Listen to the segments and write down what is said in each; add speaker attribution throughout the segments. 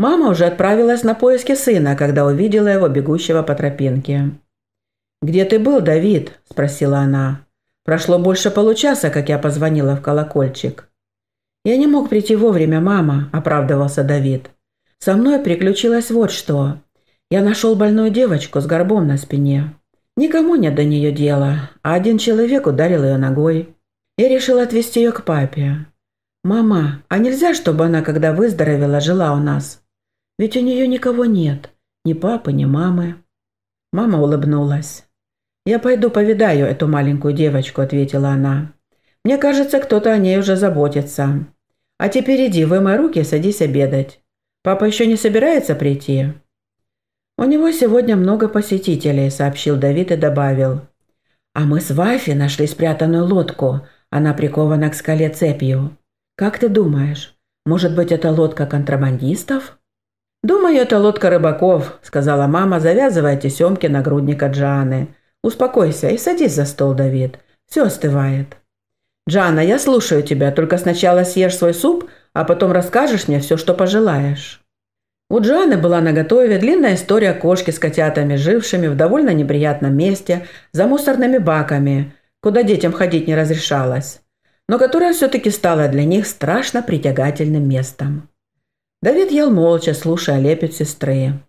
Speaker 1: Мама уже отправилась на поиски сына, когда увидела его бегущего по тропинке. «Где ты был, Давид?» – спросила она. «Прошло больше получаса, как я позвонила в колокольчик». «Я не мог прийти вовремя, мама», – оправдывался Давид. «Со мной приключилось вот что. Я нашел больную девочку с горбом на спине. Никому нет до нее дела, а один человек ударил ее ногой. Я решил отвезти ее к папе. «Мама, а нельзя, чтобы она, когда выздоровела, жила у нас?» Ведь у нее никого нет, ни папы, ни мамы. Мама улыбнулась. «Я пойду повидаю эту маленькую девочку», – ответила она. «Мне кажется, кто-то о ней уже заботится. А теперь иди, вымой руки, садись обедать. Папа еще не собирается прийти?» «У него сегодня много посетителей», – сообщил Давид и добавил. «А мы с Вафи нашли спрятанную лодку. Она прикована к скале цепью. Как ты думаешь, может быть, это лодка контрабандистов?» «Думаю, это лодка рыбаков», – сказала мама, завязывая тесемки нагрудника Джаны. «Успокойся и садись за стол, Давид. Все остывает». «Джана, я слушаю тебя, только сначала съешь свой суп, а потом расскажешь мне все, что пожелаешь». У Джаны была наготове длинная история кошки с котятами, жившими в довольно неприятном месте, за мусорными баками, куда детям ходить не разрешалось, но которая все-таки стала для них страшно притягательным местом. Давид ел молча, слушая лепет сестры.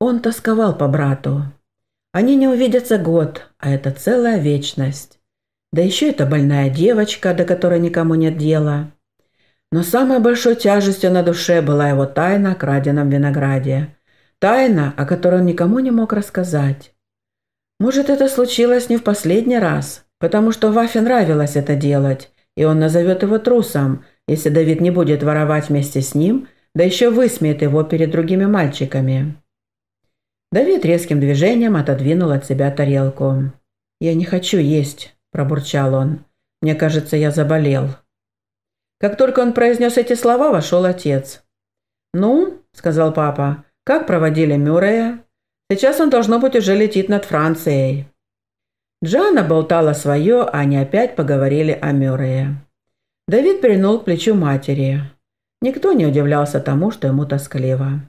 Speaker 1: Он тосковал по брату. Они не увидятся год, а это целая вечность. Да еще это больная девочка, до которой никому нет дела. Но самой большой тяжестью на душе была его тайна о краденом винограде. Тайна, о которой он никому не мог рассказать. Может, это случилось не в последний раз, потому что Вафе нравилось это делать, и он назовет его трусом, если Давид не будет воровать вместе с ним – да еще высмеет его перед другими мальчиками. Давид резким движением отодвинул от себя тарелку. «Я не хочу есть», – пробурчал он. «Мне кажется, я заболел». Как только он произнес эти слова, вошел отец. «Ну», – сказал папа, – «как проводили Мюррея? Сейчас он, должно быть, уже летит над Францией». Джана болтала свое, а они опять поговорили о Мюррее. Давид прильнул к плечу матери. Никто не удивлялся тому, что ему тоскливо.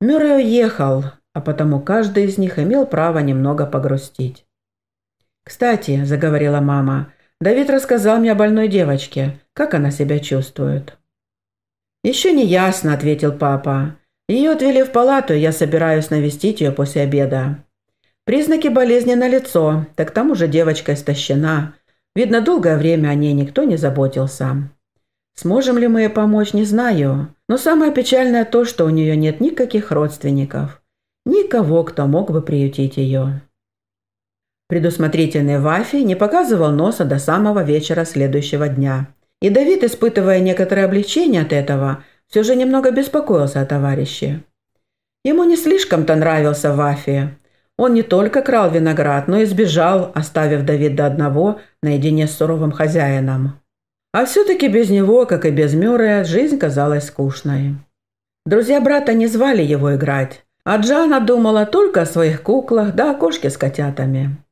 Speaker 1: Мюррей уехал, а потому каждый из них имел право немного погрустить. «Кстати», – заговорила мама, – «Давид рассказал мне о больной девочке. Как она себя чувствует?» «Еще не ясно», – ответил папа. «Ее отвели в палату, и я собираюсь навестить ее после обеда». Признаки болезни на лицо, так к тому же девочка истощена. Видно, долгое время о ней никто не заботился. Сможем ли мы ей помочь, не знаю. Но самое печальное то, что у нее нет никаких родственников. Никого, кто мог бы приютить ее. Предусмотрительный Вафи не показывал носа до самого вечера следующего дня. И Давид, испытывая некоторое облегчение от этого, все же немного беспокоился о товарище. Ему не слишком-то нравился Вафи. Он не только крал виноград, но и сбежал, оставив Давида одного наедине с суровым хозяином. А все-таки без него, как и без Мюррея, жизнь казалась скучной. Друзья брата не звали его играть, а Джана думала только о своих куклах да о кошке с котятами.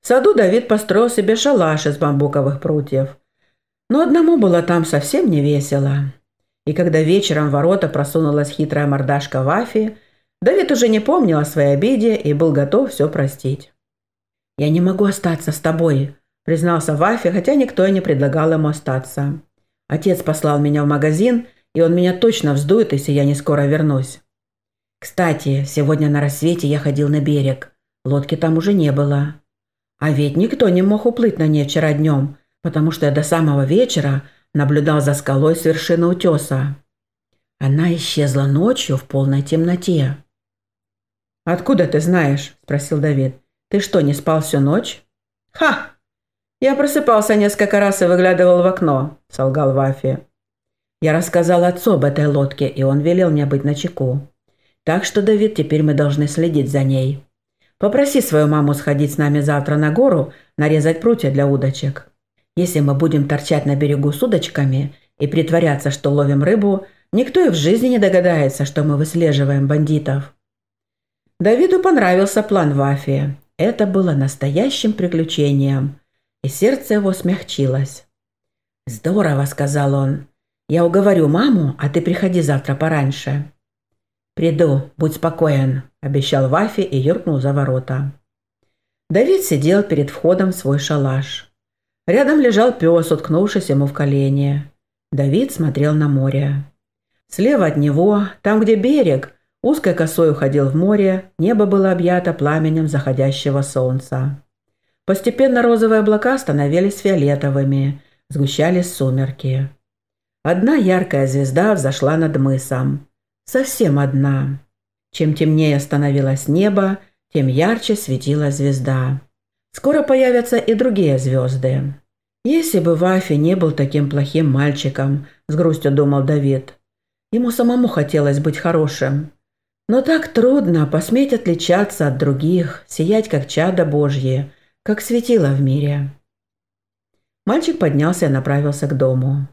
Speaker 1: В саду Давид построил себе шалаш из бамбуковых прутьев. Но одному было там совсем не весело. И когда вечером в ворота просунулась хитрая мордашка Вафи, Давид уже не помнил о своей обиде и был готов все простить. «Я не могу остаться с тобой», – признался Вафи, хотя никто и не предлагал ему остаться. «Отец послал меня в магазин, и он меня точно вздует, если я не скоро вернусь». «Кстати, сегодня на рассвете я ходил на берег. Лодки там уже не было. А ведь никто не мог уплыть на ней вчера днем, потому что я до самого вечера наблюдал за скалой с вершины утеса. Она исчезла ночью в полной темноте». «Откуда ты знаешь?» – спросил Давид. «Ты что, не спал всю ночь?» «Ха!» «Я просыпался несколько раз и выглядывал в окно», – солгал Вафи. «Я рассказал отцу об этой лодке, и он велел мне быть на чеку. Так что, Давид, теперь мы должны следить за ней. Попроси свою маму сходить с нами завтра на гору, нарезать прутья для удочек. Если мы будем торчать на берегу с удочками и притворяться, что ловим рыбу, никто и в жизни не догадается, что мы выслеживаем бандитов». Давиду понравился план Вафи. Это было настоящим приключением – и сердце его смягчилось. «Здорово», — сказал он. «Я уговорю маму, а ты приходи завтра пораньше». «Приду, будь спокоен», — обещал Вафи и юркнул за ворота. Давид сидел перед входом в свой шалаш. Рядом лежал пес, уткнувшись ему в колени. Давид смотрел на море. Слева от него, там, где берег, узкой косой уходил в море, небо было объято пламенем заходящего солнца. Постепенно розовые облака становились фиолетовыми, сгущались сумерки. Одна яркая звезда взошла над мысом. Совсем одна. Чем темнее становилось небо, тем ярче светила звезда. Скоро появятся и другие звезды. «Если бы Вафи не был таким плохим мальчиком», – с грустью думал Давид. Ему самому хотелось быть хорошим. Но так трудно посметь отличаться от других, сиять как чадо Божье, как светило в мире. Мальчик поднялся и направился к дому.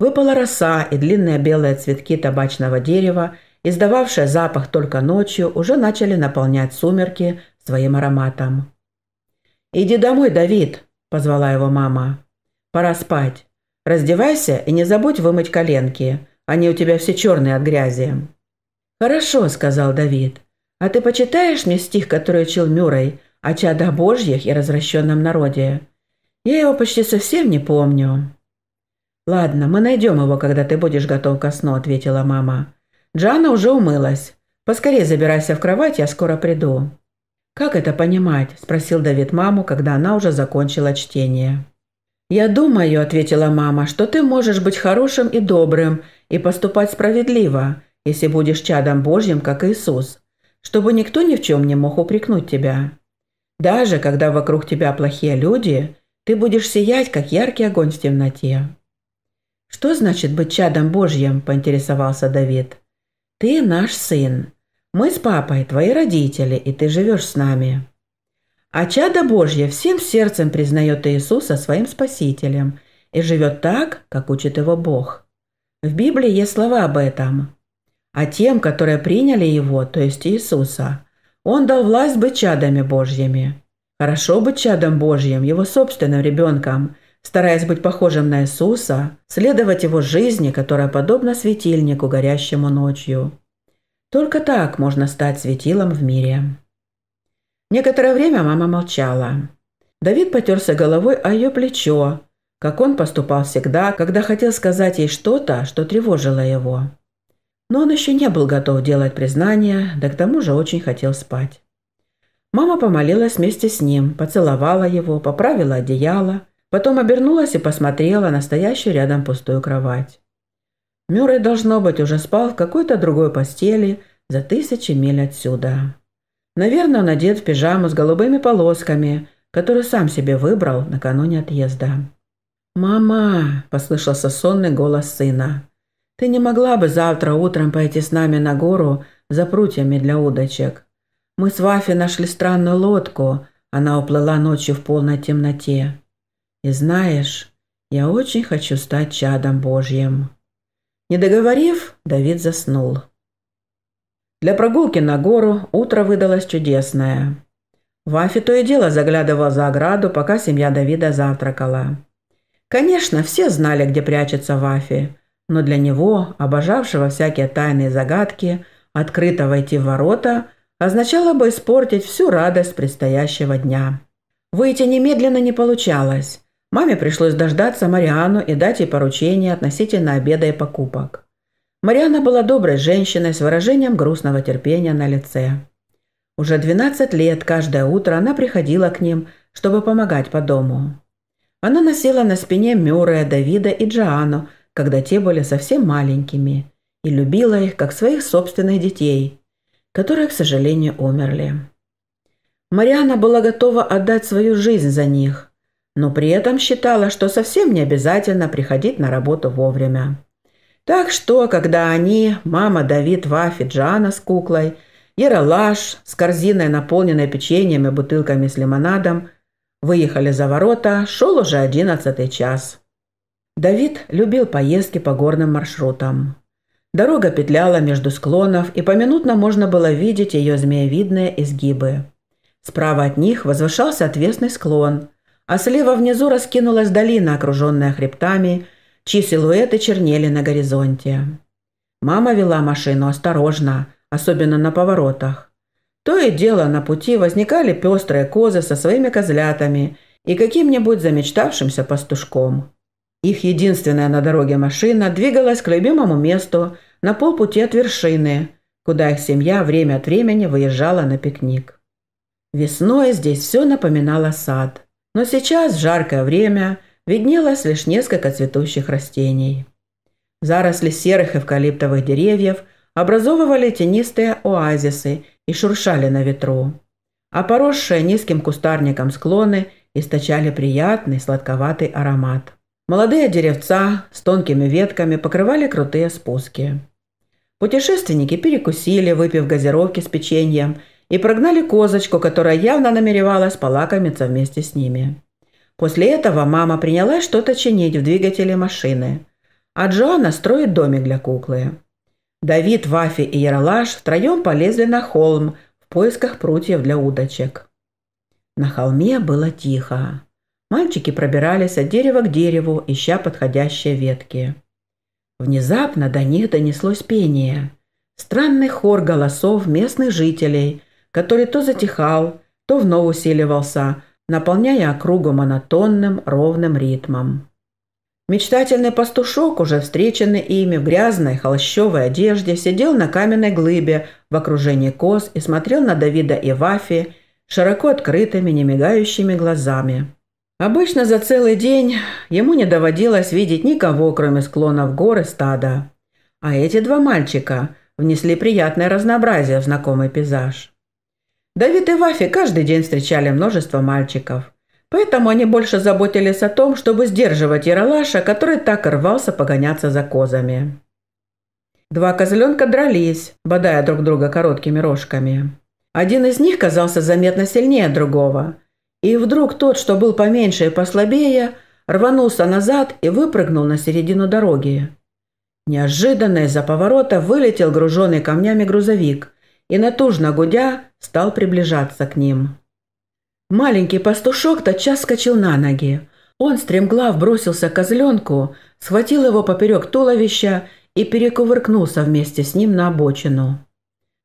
Speaker 1: Выпала роса, и длинные белые цветки табачного дерева, издававшие запах только ночью, уже начали наполнять сумерки своим ароматом. «Иди домой, Давид!» – позвала его мама. «Пора спать. Раздевайся и не забудь вымыть коленки. Они у тебя все черные от грязи». «Хорошо», – сказал Давид. «А ты почитаешь мне стих, который учил Мюррей о чадах божьих и развращенном народе. Я его почти совсем не помню». «Ладно, мы найдем его, когда ты будешь готов ко сну», – ответила мама. «Джана уже умылась. Поскорее забирайся в кровать, я скоро приду». «Как это понимать?» – спросил Давид маму, когда она уже закончила чтение. «Я думаю», – ответила мама, – «что ты можешь быть хорошим и добрым и поступать справедливо, если будешь чадом Божьим, как Иисус, чтобы никто ни в чем не мог упрекнуть тебя». Даже когда вокруг тебя плохие люди, ты будешь сиять, как яркий огонь в темноте. «Что значит быть чадом Божьим?» – поинтересовался Давид. «Ты наш сын. Мы с папой, твои родители, и ты живешь с нами». А чадо Божье всем сердцем признает Иисуса своим Спасителем и живет так, как учит его Бог. В Библии есть слова об этом. «А тем, которые приняли Его, то есть Иисуса, он дал власть быть чадами Божьими. Хорошо быть чадом Божьим, его собственным ребенком, стараясь быть похожим на Иисуса, следовать его жизни, которая подобна светильнику, горящему ночью. Только так можно стать светилом в мире. Некоторое время мама молчала. Давид потерся головой о ее плечо, как он поступал всегда, когда хотел сказать ей что-то, что тревожило его. Но он еще не был готов делать признания, да к тому же очень хотел спать. Мама помолилась вместе с ним, поцеловала его, поправила одеяло, потом обернулась и посмотрела на стоящую рядом пустую кровать. Мюррей, должно быть, уже спал в какой-то другой постели за тысячи миль отсюда. Наверное, он одет в пижаму с голубыми полосками, которую сам себе выбрал накануне отъезда. «Мама!» – послышался сонный голос сына. Ты не могла бы завтра утром пойти с нами на гору за прутьями для удочек? Мы с Вафи нашли странную лодку. Она уплыла ночью в полной темноте. И знаешь, я очень хочу стать чадом Божьим». Не договорив, Давид заснул. Для прогулки на гору утро выдалось чудесное. Вафи то и дело заглядывал за ограду, пока семья Давида завтракала. Конечно, все знали, где прячется Вафи но для него, обожавшего всякие тайные загадки, открыто войти в ворота означало бы испортить всю радость предстоящего дня. Выйти немедленно не получалось. Маме пришлось дождаться Мариану и дать ей поручение относительно обеда и покупок. Мариана была доброй женщиной с выражением грустного терпения на лице. Уже 12 лет каждое утро она приходила к ним, чтобы помогать по дому. Она носила на спине Мюррея, Давида и Джоанну, когда те были совсем маленькими, и любила их, как своих собственных детей, которые, к сожалению, умерли. Мариана была готова отдать свою жизнь за них, но при этом считала, что совсем не обязательно приходить на работу вовремя. Так что, когда они, мама Давид, Вафи, Джана с куклой, Яралаш с корзиной, наполненной печеньем и бутылками с лимонадом, выехали за ворота, шел уже одиннадцатый час. Давид любил поездки по горным маршрутам. Дорога петляла между склонов, и поминутно можно было видеть ее змеевидные изгибы. Справа от них возвышался отвесный склон, а слева внизу раскинулась долина, окруженная хребтами, чьи силуэты чернели на горизонте. Мама вела машину осторожно, особенно на поворотах. То и дело на пути возникали пестрые козы со своими козлятами и каким-нибудь замечтавшимся пастушком. Их единственная на дороге машина двигалась к любимому месту на полпути от вершины, куда их семья время от времени выезжала на пикник. Весной здесь все напоминало сад, но сейчас, в жаркое время, виднелось лишь несколько цветущих растений. Заросли серых эвкалиптовых деревьев образовывали тенистые оазисы и шуршали на ветру, а поросшие низким кустарником склоны источали приятный сладковатый аромат. Молодые деревца с тонкими ветками покрывали крутые спуски. Путешественники перекусили, выпив газировки с печеньем, и прогнали козочку, которая явно намеревалась полакомиться вместе с ними. После этого мама принялась что-то чинить в двигателе машины, а Джоанна строит домик для куклы. Давид, Вафи и Яралаш втроем полезли на холм в поисках прутьев для удочек. На холме было тихо. Мальчики пробирались от дерева к дереву, ища подходящие ветки. Внезапно до них донеслось пение. Странный хор голосов местных жителей, который то затихал, то вновь усиливался, наполняя округу монотонным ровным ритмом. Мечтательный пастушок, уже встреченный ими в грязной холщовой одежде, сидел на каменной глыбе в окружении коз и смотрел на Давида и Вафи широко открытыми, немигающими глазами. Обычно за целый день ему не доводилось видеть никого, кроме склонов гор и стада. А эти два мальчика внесли приятное разнообразие в знакомый пейзаж. Давид и Вафи каждый день встречали множество мальчиков. Поэтому они больше заботились о том, чтобы сдерживать Яралаша, который так рвался погоняться за козами. Два козленка дрались, бодая друг друга короткими рожками. Один из них казался заметно сильнее другого – и вдруг тот, что был поменьше и послабее, рванулся назад и выпрыгнул на середину дороги. Неожиданно из-за поворота вылетел груженный камнями грузовик и, натужно гудя, стал приближаться к ним. Маленький пастушок тотчас скочил на ноги. Он стремглав бросился к козленку, схватил его поперек туловища и перекувыркнулся вместе с ним на обочину.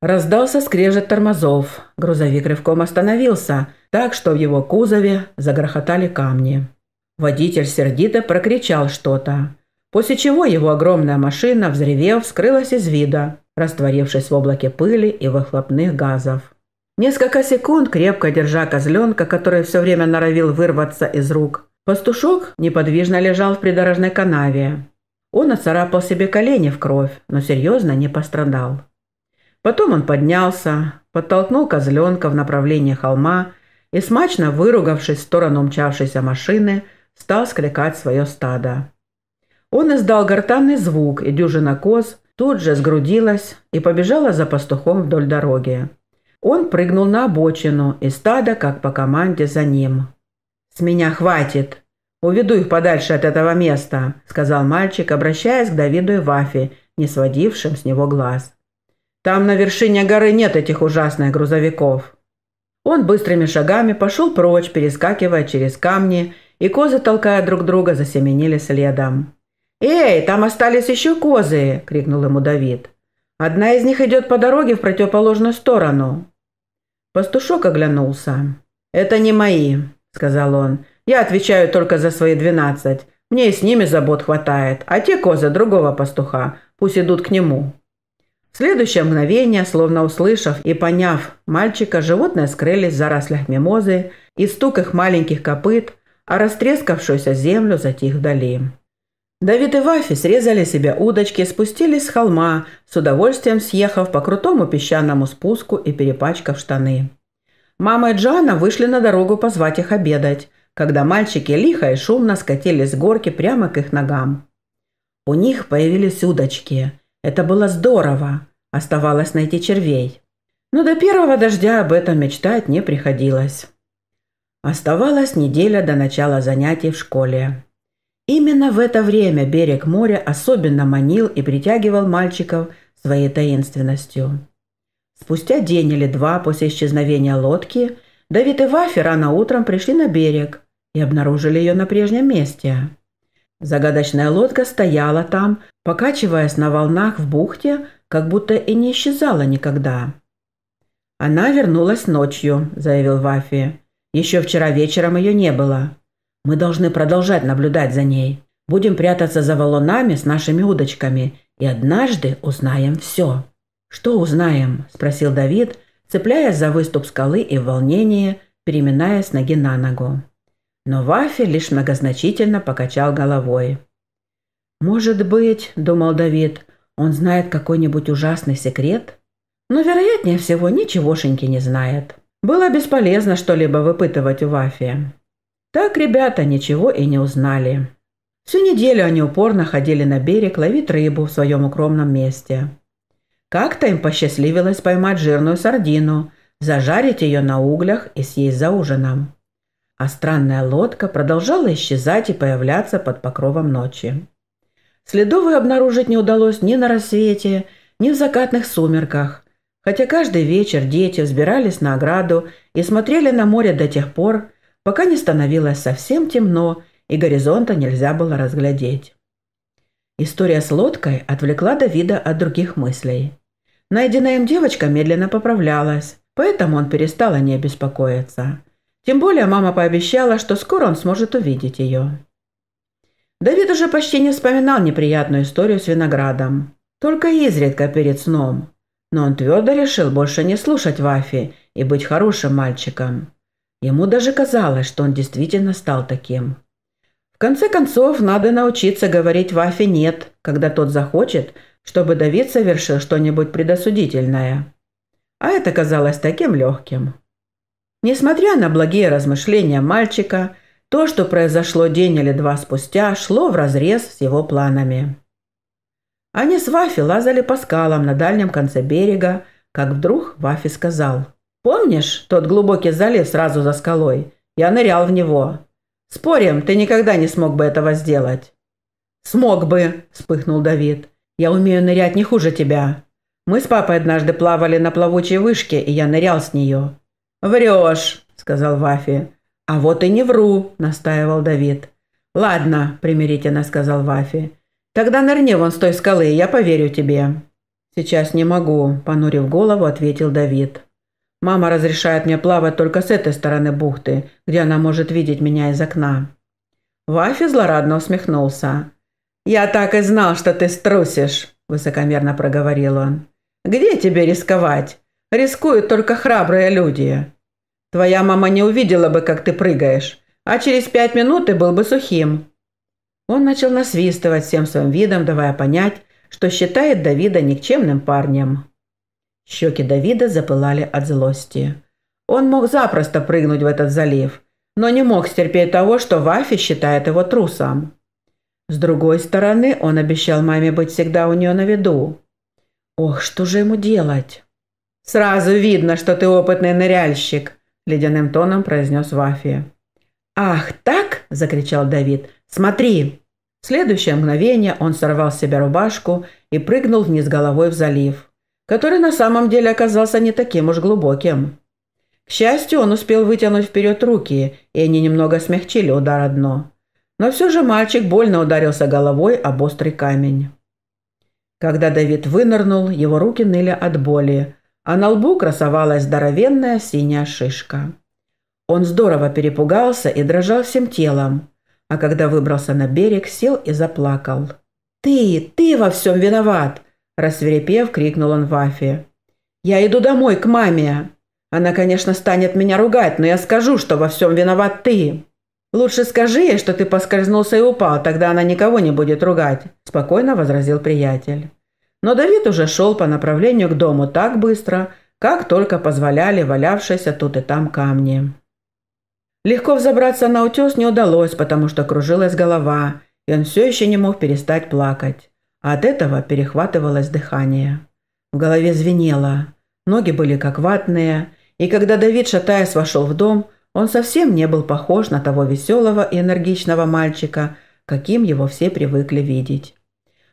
Speaker 1: Раздался скрежет тормозов. Грузовик рывком остановился, так что в его кузове загрохотали камни. Водитель сердито прокричал что-то, после чего его огромная машина, взревев, скрылась из вида, растворившись в облаке пыли и выхлопных газов. Несколько секунд, крепко держа козленка, который все время норовил вырваться из рук, пастушок неподвижно лежал в придорожной канаве. Он оцарапал себе колени в кровь, но серьезно не пострадал. Потом он поднялся, подтолкнул козленка в направлении холма и, смачно выругавшись в сторону мчавшейся машины, стал скликать свое стадо. Он издал гортанный звук, и дюжина коз тут же сгрудилась и побежала за пастухом вдоль дороги. Он прыгнул на обочину, и стадо, как по команде, за ним. «С меня хватит! Уведу их подальше от этого места!» – сказал мальчик, обращаясь к Давиду и Вафе, не сводившим с него глаз. Там на вершине горы нет этих ужасных грузовиков». Он быстрыми шагами пошел прочь, перескакивая через камни, и козы, толкая друг друга, засеменили следом. «Эй, там остались еще козы!» – крикнул ему Давид. «Одна из них идет по дороге в противоположную сторону». Пастушок оглянулся. «Это не мои», – сказал он. «Я отвечаю только за свои двенадцать. Мне и с ними забот хватает, а те козы другого пастуха пусть идут к нему». В следующее мгновение, словно услышав и поняв мальчика, животные скрылись в зарослях мимозы, и стук их маленьких копыт, а растрескавшуюся землю затих вдали. Давид и Вафи срезали себе удочки, спустились с холма, с удовольствием съехав по крутому песчаному спуску и перепачкав штаны. Мама и Джоанна вышли на дорогу позвать их обедать, когда мальчики лихо и шумно скатились с горки прямо к их ногам. У них появились удочки – это было здорово. Оставалось найти червей. Но до первого дождя об этом мечтать не приходилось. Оставалась неделя до начала занятий в школе. Именно в это время берег моря особенно манил и притягивал мальчиков своей таинственностью. Спустя день или два после исчезновения лодки Давид и Вафи рано утром пришли на берег и обнаружили ее на прежнем месте. Загадочная лодка стояла там, покачиваясь на волнах в бухте, как будто и не исчезала никогда. «Она вернулась ночью», – заявил Вафи. «Еще вчера вечером ее не было. Мы должны продолжать наблюдать за ней. Будем прятаться за валунами с нашими удочками и однажды узнаем все». «Что узнаем?» – спросил Давид, цепляясь за выступ скалы и в волнении, переминая с ноги на ногу. Но Вафи лишь многозначительно покачал головой. «Может быть, — думал Давид, — он знает какой-нибудь ужасный секрет? Но, вероятнее всего, ничегошеньки не знает. Было бесполезно что-либо выпытывать у Вафия. Так ребята ничего и не узнали. Всю неделю они упорно ходили на берег ловить рыбу в своем укромном месте. Как-то им посчастливилось поймать жирную сардину, зажарить ее на углях и съесть за ужином. А странная лодка продолжала исчезать и появляться под покровом ночи. Следов обнаружить не удалось ни на рассвете, ни в закатных сумерках, хотя каждый вечер дети взбирались на ограду и смотрели на море до тех пор, пока не становилось совсем темно и горизонта нельзя было разглядеть. История с лодкой отвлекла Давида от других мыслей. Найденная им девочка медленно поправлялась, поэтому он перестал о ней беспокоиться. Тем более мама пообещала, что скоро он сможет увидеть ее. Давид уже почти не вспоминал неприятную историю с виноградом. Только изредка перед сном. Но он твердо решил больше не слушать Вафи и быть хорошим мальчиком. Ему даже казалось, что он действительно стал таким. В конце концов, надо научиться говорить Вафе «нет», когда тот захочет, чтобы Давид совершил что-нибудь предосудительное. А это казалось таким легким. Несмотря на благие размышления мальчика – то, что произошло день или два спустя, шло вразрез с его планами. Они с Вафи лазали по скалам на дальнем конце берега, как вдруг Вафи сказал. «Помнишь тот глубокий залив сразу за скалой? Я нырял в него. Спорим, ты никогда не смог бы этого сделать». «Смог бы», – вспыхнул Давид. «Я умею нырять не хуже тебя. Мы с папой однажды плавали на плавучей вышке, и я нырял с нее». «Врешь», – сказал Вафи. «А вот и не вру», – настаивал Давид. «Ладно», – примирительно сказал Вафи. «Тогда нырни вон с той скалы, я поверю тебе». «Сейчас не могу», – понурив голову, ответил Давид. «Мама разрешает мне плавать только с этой стороны бухты, где она может видеть меня из окна». Вафи злорадно усмехнулся. «Я так и знал, что ты струсишь», – высокомерно проговорил он. «Где тебе рисковать? Рискуют только храбрые люди». Твоя мама не увидела бы, как ты прыгаешь, а через пять минут ты был бы сухим». Он начал насвистывать всем своим видом, давая понять, что считает Давида никчемным парнем. Щеки Давида запылали от злости. Он мог запросто прыгнуть в этот залив, но не мог стерпеть того, что Вафи считает его трусом. С другой стороны, он обещал маме быть всегда у нее на виду. Ох, что же ему делать? «Сразу видно, что ты опытный ныряльщик», ледяным тоном произнес Вафия. «Ах, так!» – закричал Давид. «Смотри!» В следующее мгновение он сорвал с себя рубашку и прыгнул вниз головой в залив, который на самом деле оказался не таким уж глубоким. К счастью, он успел вытянуть вперед руки, и они немного смягчили удар о дно. Но все же мальчик больно ударился головой об острый камень. Когда Давид вынырнул, его руки ныли от боли, а на лбу красовалась здоровенная синяя шишка. Он здорово перепугался и дрожал всем телом, а когда выбрался на берег, сел и заплакал. «Ты, ты во всем виноват!» – рассверепев, крикнул он Вафе. «Я иду домой, к маме!» Она, конечно, станет меня ругать, но я скажу, что во всем виноват ты. Лучше скажи ей, что ты поскользнулся и упал, тогда она никого не будет ругать», – спокойно возразил приятель. Но Давид уже шел по направлению к дому так быстро, как только позволяли валявшиеся тут и там камни. Легко взобраться на утес не удалось, потому что кружилась голова, и он все еще не мог перестать плакать. А от этого перехватывалось дыхание. В голове звенело, ноги были как ватные, и когда Давид, шатаясь, вошел в дом, он совсем не был похож на того веселого и энергичного мальчика, каким его все привыкли видеть.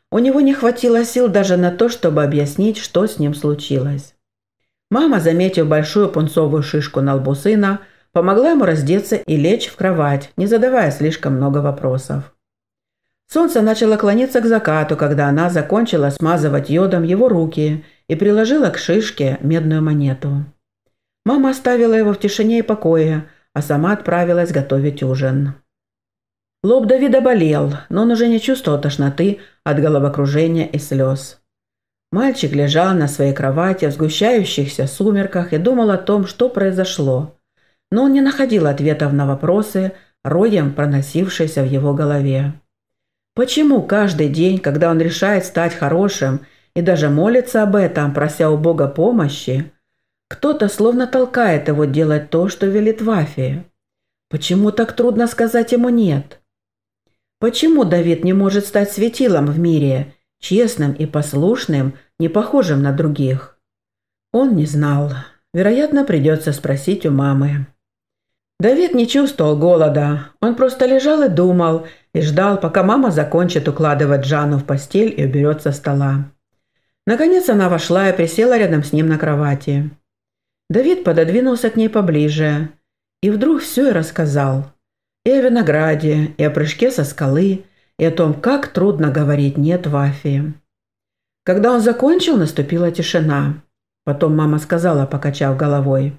Speaker 1: У него не хватило сил даже на то, чтобы объяснить, что с ним случилось. Мама, заметив большую пунцовую шишку на лбу сына, помогла ему раздеться и лечь в кровать, не задавая слишком много вопросов. Солнце начало клониться к закату, когда она закончила смазывать йодом его руки и приложила к шишке медную монету. Мама оставила его в тишине и покое, а сама отправилась готовить ужин. Лоб Давида болел, но он уже не чувствовал тошноты от головокружения и слез. Мальчик лежал на своей кровати в сгущающихся сумерках и думал о том, что произошло. Но он не находил ответов на вопросы, роем проносившиеся в его голове. Почему каждый день, когда он решает стать хорошим и даже молится об этом, прося у Бога помощи, кто-то словно толкает его делать то, что велит Вафия? Почему так трудно сказать ему «нет»? Почему Давид не может стать светилом в мире, честным и послушным, не похожим на других? Он не знал. Вероятно, придется спросить у мамы. Давид не чувствовал голода. Он просто лежал и думал, и ждал, пока мама закончит укладывать Жанну в постель и уберет со стола. Наконец она вошла и присела рядом с ним на кровати. Давид пододвинулся к ней поближе и вдруг все и рассказал. И о винограде, и о прыжке со скалы, и о том, как трудно говорить «нет» в Когда он закончил, наступила тишина. Потом мама сказала, покачав головой,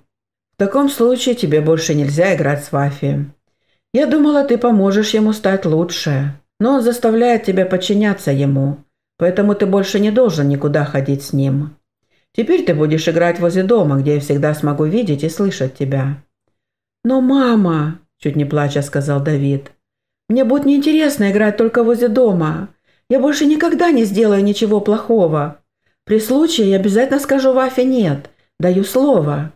Speaker 1: «В таком случае тебе больше нельзя играть с Вафи. Я думала, ты поможешь ему стать лучше, но он заставляет тебя подчиняться ему, поэтому ты больше не должен никуда ходить с ним. Теперь ты будешь играть возле дома, где я всегда смогу видеть и слышать тебя». «Но мама...» – чуть не плача сказал Давид. «Мне будет неинтересно играть только возле дома. Я больше никогда не сделаю ничего плохого. При случае я обязательно скажу Вафе «нет». Даю слово».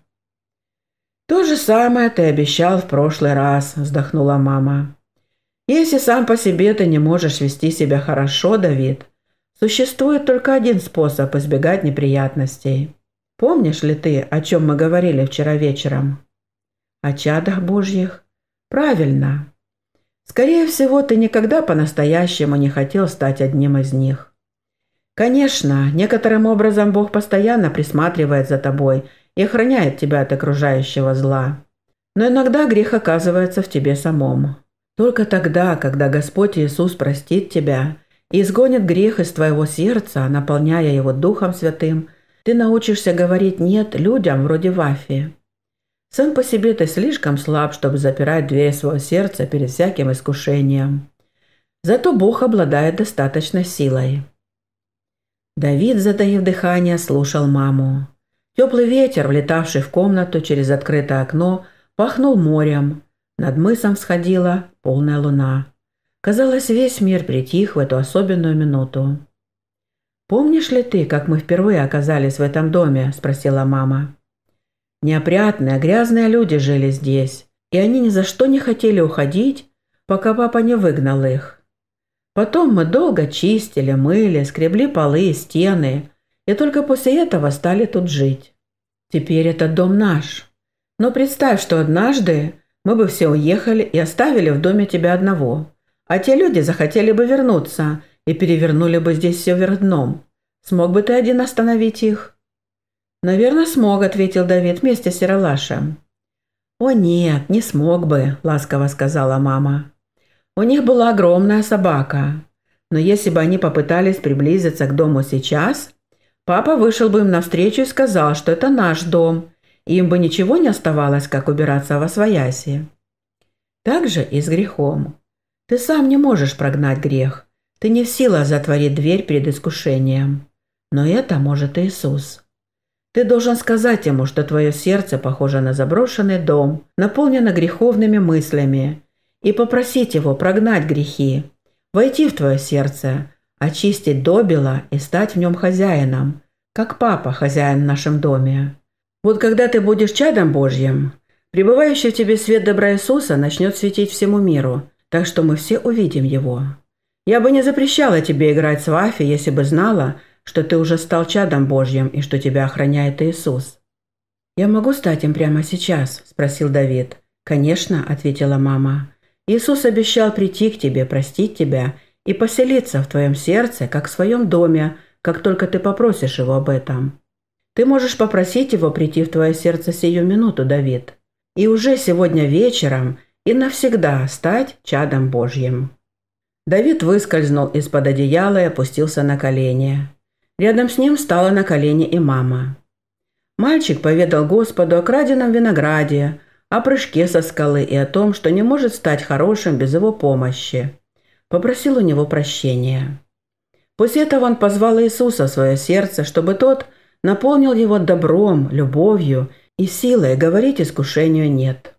Speaker 1: «То же самое ты обещал в прошлый раз», – вздохнула мама. «Если сам по себе ты не можешь вести себя хорошо, Давид, существует только один способ избегать неприятностей. Помнишь ли ты, о чем мы говорили вчера вечером?» «О чадах божьих», Правильно. Скорее всего, ты никогда по-настоящему не хотел стать одним из них. Конечно, некоторым образом Бог постоянно присматривает за тобой и охраняет тебя от окружающего зла. Но иногда грех оказывается в тебе самом. Только тогда, когда Господь Иисус простит тебя и изгонит грех из твоего сердца, наполняя его Духом Святым, ты научишься говорить «нет» людям вроде Вафи. Сам по себе ты слишком слаб, чтобы запирать дверь своего сердца перед всяким искушением. Зато Бог обладает достаточной силой. Давид, затаив дыхание, слушал маму. Теплый ветер, влетавший в комнату через открытое окно, пахнул морем. Над мысом сходила полная луна. Казалось, весь мир притих в эту особенную минуту. «Помнишь ли ты, как мы впервые оказались в этом доме?» – спросила мама. Неопрятные, грязные люди жили здесь, и они ни за что не хотели уходить, пока папа не выгнал их. Потом мы долго чистили, мыли, скребли полы и стены, и только после этого стали тут жить. Теперь этот дом наш. Но представь, что однажды мы бы все уехали и оставили в доме тебя одного. А те люди захотели бы вернуться и перевернули бы здесь все вверх дном. Смог бы ты один остановить их? «Наверное, смог», – ответил Давид вместе с Иралашем. «О нет, не смог бы», – ласково сказала мама. «У них была огромная собака. Но если бы они попытались приблизиться к дому сейчас, папа вышел бы им навстречу и сказал, что это наш дом, и им бы ничего не оставалось, как убираться во свояси. Так же и с грехом. Ты сам не можешь прогнать грех. Ты не в силах затворить дверь перед искушением. Но это может Иисус. Ты должен сказать ему, что твое сердце похоже на заброшенный дом, наполнено греховными мыслями, и попросить его прогнать грехи, войти в твое сердце, очистить добела и стать в нем хозяином, как папа хозяин в нашем доме. Вот когда ты будешь чадом Божьим, пребывающий в тебе свет добра Иисуса начнет светить всему миру, так что мы все увидим его. Я бы не запрещала тебе играть с Вафи, если бы знала – что ты уже стал чадом Божьим и что тебя охраняет Иисус. «Я могу стать им прямо сейчас?» – спросил Давид. «Конечно», – ответила мама. «Иисус обещал прийти к тебе, простить тебя и поселиться в твоем сердце, как в своем доме, как только ты попросишь его об этом. Ты можешь попросить его прийти в твое сердце сию минуту, Давид, и уже сегодня вечером и навсегда стать чадом Божьим». Давид выскользнул из-под одеяла и опустился на колени. Рядом с ним встала на колени и мама. Мальчик поведал Господу о краденом винограде, о прыжке со скалы и о том, что не может стать хорошим без его помощи. Попросил у него прощения. После этого он позвал Иисуса в свое сердце, чтобы тот наполнил его добром, любовью и силой говорить искушению «нет».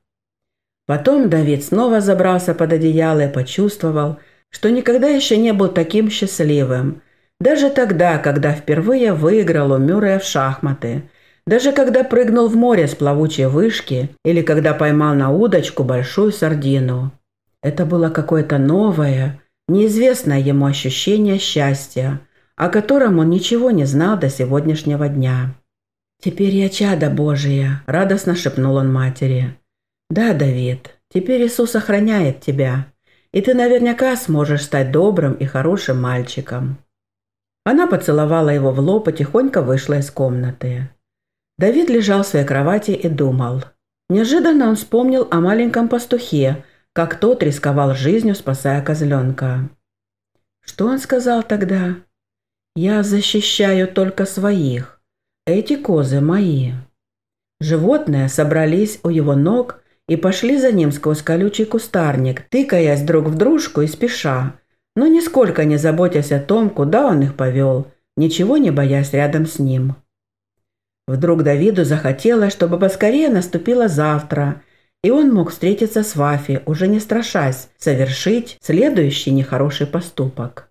Speaker 1: Потом Давид снова забрался под одеяло и почувствовал, что никогда еще не был таким счастливым – даже тогда, когда впервые выиграл у Мюррея в шахматы, даже когда прыгнул в море с плавучей вышки или когда поймал на удочку большую сардину. Это было какое-то новое, неизвестное ему ощущение счастья, о котором он ничего не знал до сегодняшнего дня. «Теперь я чадо Божие», – радостно шепнул он матери. «Да, Давид, теперь Иисус охраняет тебя, и ты наверняка сможешь стать добрым и хорошим мальчиком». Она поцеловала его в лоб и тихонько вышла из комнаты. Давид лежал в своей кровати и думал. Неожиданно он вспомнил о маленьком пастухе, как тот рисковал жизнью, спасая козленка. Что он сказал тогда? «Я защищаю только своих. Эти козы мои». Животные собрались у его ног и пошли за ним сквозь колючий кустарник, тыкаясь друг в дружку и спеша, но нисколько не заботясь о том, куда он их повел, ничего не боясь рядом с ним. Вдруг Давиду захотелось, чтобы поскорее наступило завтра, и он мог встретиться с Вафи, уже не страшась, совершить следующий нехороший поступок.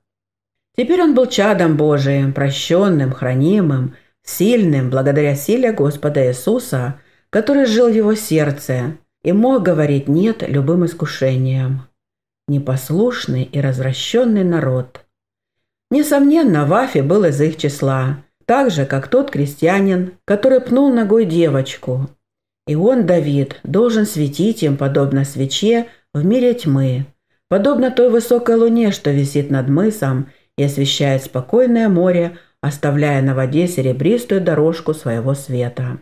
Speaker 1: Теперь он был чадом Божиим, прощенным, хранимым, сильным благодаря силе Господа Иисуса, который жил в его сердце и мог говорить «нет» любым искушениям непослушный и развращенный народ. Несомненно, Вафи был из их числа, так же, как тот крестьянин, который пнул ногой девочку. И он, Давид, должен светить им, подобно свече, в мире тьмы, подобно той высокой луне, что висит над мысом и освещает спокойное море, оставляя на воде серебристую дорожку своего света.